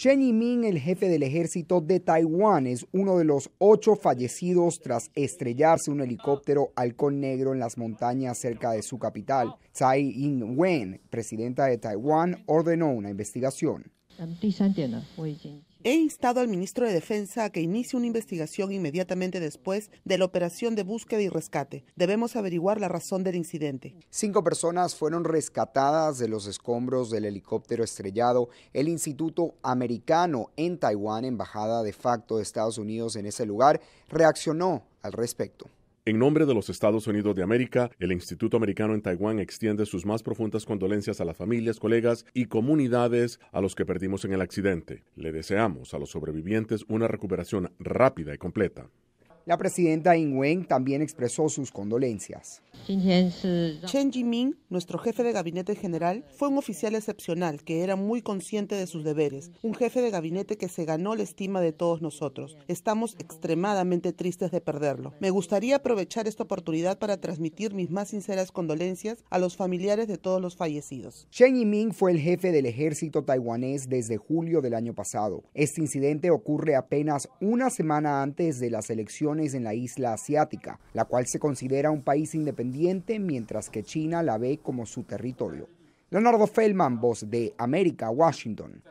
Shen Yiming, el jefe del ejército de Taiwán, es uno de los ocho fallecidos tras estrellarse un helicóptero halcón negro en las montañas cerca de su capital. Tsai Ing-wen, presidenta de Taiwán, ordenó una investigación. He instado al ministro de Defensa a que inicie una investigación inmediatamente después de la operación de búsqueda y rescate. Debemos averiguar la razón del incidente. Cinco personas fueron rescatadas de los escombros del helicóptero estrellado. El Instituto Americano en Taiwán, embajada de facto de Estados Unidos en ese lugar, reaccionó al respecto. En nombre de los Estados Unidos de América, el Instituto Americano en Taiwán extiende sus más profundas condolencias a las familias, colegas y comunidades a los que perdimos en el accidente. Le deseamos a los sobrevivientes una recuperación rápida y completa. La presidenta Ing-wen también expresó sus condolencias. Chen Jiming, nuestro jefe de gabinete general, fue un oficial excepcional que era muy consciente de sus deberes, un jefe de gabinete que se ganó la estima de todos nosotros. Estamos extremadamente tristes de perderlo. Me gustaría aprovechar esta oportunidad para transmitir mis más sinceras condolencias a los familiares de todos los fallecidos. Chen Jiming fue el jefe del ejército taiwanés desde julio del año pasado. Este incidente ocurre apenas una semana antes de las elecciones en la isla asiática, la cual se considera un país independiente mientras que China la ve como su territorio. Leonardo Feldman, voz de América, Washington.